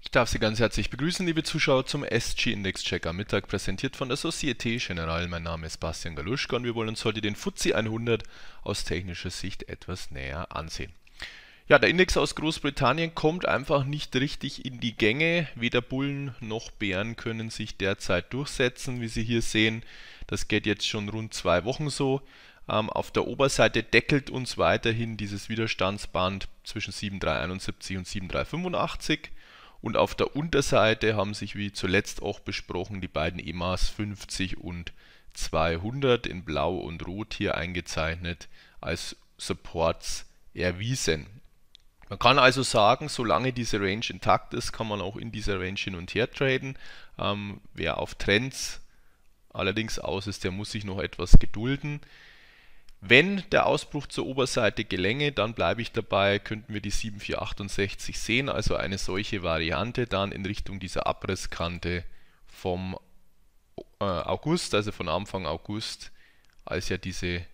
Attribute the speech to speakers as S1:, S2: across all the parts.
S1: Ich darf Sie ganz herzlich begrüßen, liebe Zuschauer, zum SG-Index-Check am Mittag, präsentiert von der Societe Generale. Mein Name ist Bastian Galuschka und wir wollen uns heute den FTSE 100 aus technischer Sicht etwas näher ansehen. Ja, der Index aus Großbritannien kommt einfach nicht richtig in die Gänge. Weder Bullen noch Bären können sich derzeit durchsetzen, wie Sie hier sehen. Das geht jetzt schon rund zwei Wochen so ähm, auf der Oberseite deckelt uns weiterhin dieses Widerstandsband zwischen 7,371 und 7,385 und auf der Unterseite haben sich wie zuletzt auch besprochen die beiden EMAs 50 und 200 in blau und rot hier eingezeichnet als Supports erwiesen. Man kann also sagen, solange diese Range intakt ist, kann man auch in dieser Range hin und her traden. Ähm, wer auf Trends allerdings aus ist, der muss sich noch etwas gedulden. Wenn der Ausbruch zur Oberseite gelänge, dann bleibe ich dabei, könnten wir die 7468 sehen, also eine solche Variante dann in Richtung dieser Abrisskante vom äh, August, also von Anfang August, als ja diese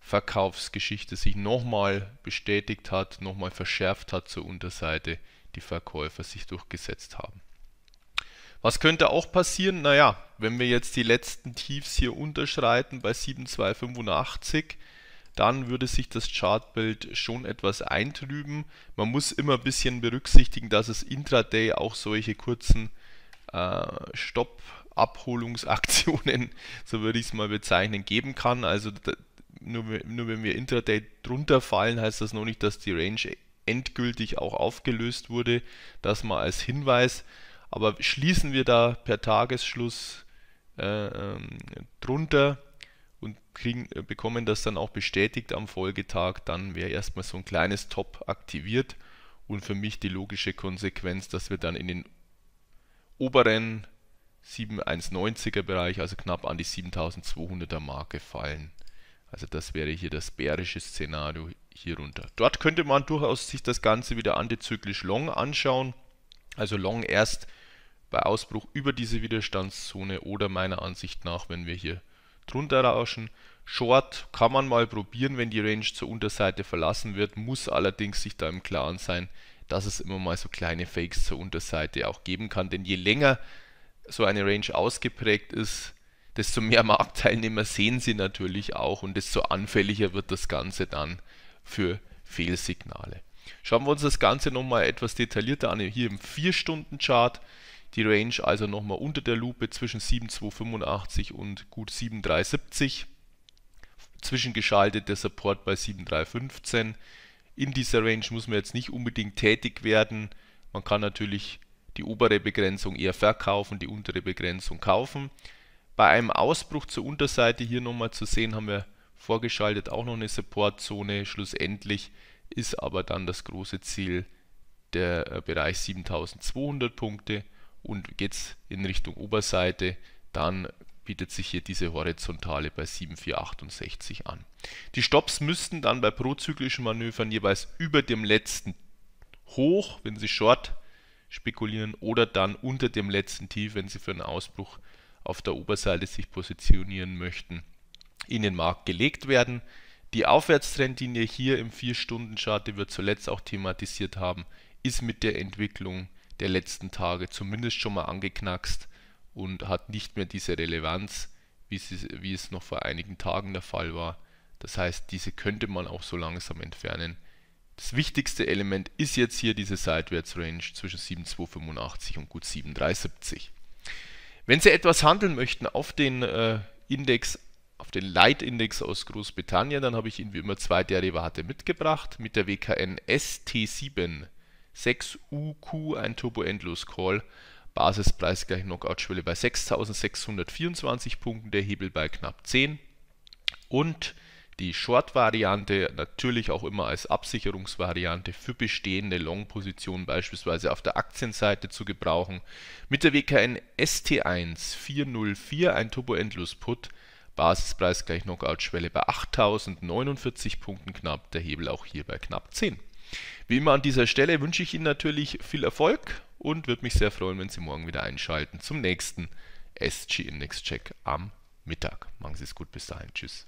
S1: Verkaufsgeschichte sich nochmal bestätigt hat, nochmal verschärft hat zur Unterseite, die Verkäufer sich durchgesetzt haben. Was könnte auch passieren? Naja, wenn wir jetzt die letzten Tiefs hier unterschreiten bei 7285, dann würde sich das Chartbild schon etwas eintrüben. Man muss immer ein bisschen berücksichtigen, dass es intraday auch solche kurzen äh, Stopp-Abholungsaktionen, so würde ich es mal bezeichnen, geben kann. Also nur, nur wenn wir intraday drunter fallen, heißt das noch nicht, dass die Range endgültig auch aufgelöst wurde. Das mal als Hinweis. Aber schließen wir da per Tagesschluss äh, ähm, drunter und kriegen, äh, bekommen das dann auch bestätigt am Folgetag, dann wäre erstmal so ein kleines Top aktiviert und für mich die logische Konsequenz, dass wir dann in den oberen 7,190er Bereich, also knapp an die 7200er Marke fallen. Also das wäre hier das bärische Szenario hier runter. Dort könnte man durchaus sich das Ganze wieder antizyklisch long anschauen. Also long erst bei Ausbruch über diese Widerstandszone oder meiner Ansicht nach, wenn wir hier drunter rauschen. Short kann man mal probieren, wenn die Range zur Unterseite verlassen wird, muss allerdings sich da im Klaren sein, dass es immer mal so kleine Fakes zur Unterseite auch geben kann, denn je länger so eine Range ausgeprägt ist, desto mehr Marktteilnehmer sehen sie natürlich auch und desto anfälliger wird das Ganze dann für Fehlsignale. Schauen wir uns das Ganze nochmal etwas detaillierter an, hier im 4-Stunden-Chart. Die Range also nochmal unter der Lupe zwischen 7285 und gut 7370. Zwischengeschaltet der Support bei 7315. In dieser Range muss man jetzt nicht unbedingt tätig werden. Man kann natürlich die obere Begrenzung eher verkaufen, die untere Begrenzung kaufen. Bei einem Ausbruch zur Unterseite hier nochmal zu sehen, haben wir vorgeschaltet auch noch eine Supportzone. Schlussendlich ist aber dann das große Ziel der äh, Bereich 7200 Punkte und geht es in Richtung Oberseite, dann bietet sich hier diese Horizontale bei 7,468 an. Die Stops müssten dann bei prozyklischen Manövern jeweils über dem letzten Hoch, wenn Sie Short spekulieren, oder dann unter dem letzten Tief, wenn Sie für einen Ausbruch auf der Oberseite sich positionieren möchten, in den Markt gelegt werden. Die Aufwärtstrendlinie hier im 4-Stunden-Chart, die wir zuletzt auch thematisiert haben, ist mit der Entwicklung der letzten Tage zumindest schon mal angeknackst und hat nicht mehr diese Relevanz, wie es, wie es noch vor einigen Tagen der Fall war. Das heißt, diese könnte man auch so langsam entfernen. Das wichtigste Element ist jetzt hier diese Seitwärtsrange zwischen 7285 und gut 7370. Wenn Sie etwas handeln möchten auf den äh, Index, auf den Leitindex aus Großbritannien, dann habe ich Ihnen wie immer zwei Derivate mitgebracht mit der WKN ST7 6UQ ein Turbo-Endlos-Call. Basispreis gleich Knockout-Schwelle bei 6624 Punkten, der Hebel bei knapp 10. Und die Short-Variante natürlich auch immer als Absicherungsvariante für bestehende Long-Positionen beispielsweise auf der Aktienseite zu gebrauchen. Mit der WKN st 1404 ein Turbo-Endlos-Put. Basispreis gleich Knockout-Schwelle bei 8049 Punkten knapp, der Hebel auch hier bei knapp 10. Wie immer an dieser Stelle wünsche ich Ihnen natürlich viel Erfolg und würde mich sehr freuen, wenn Sie morgen wieder einschalten zum nächsten SG Index Check am Mittag. Machen Sie es gut, bis dahin. Tschüss.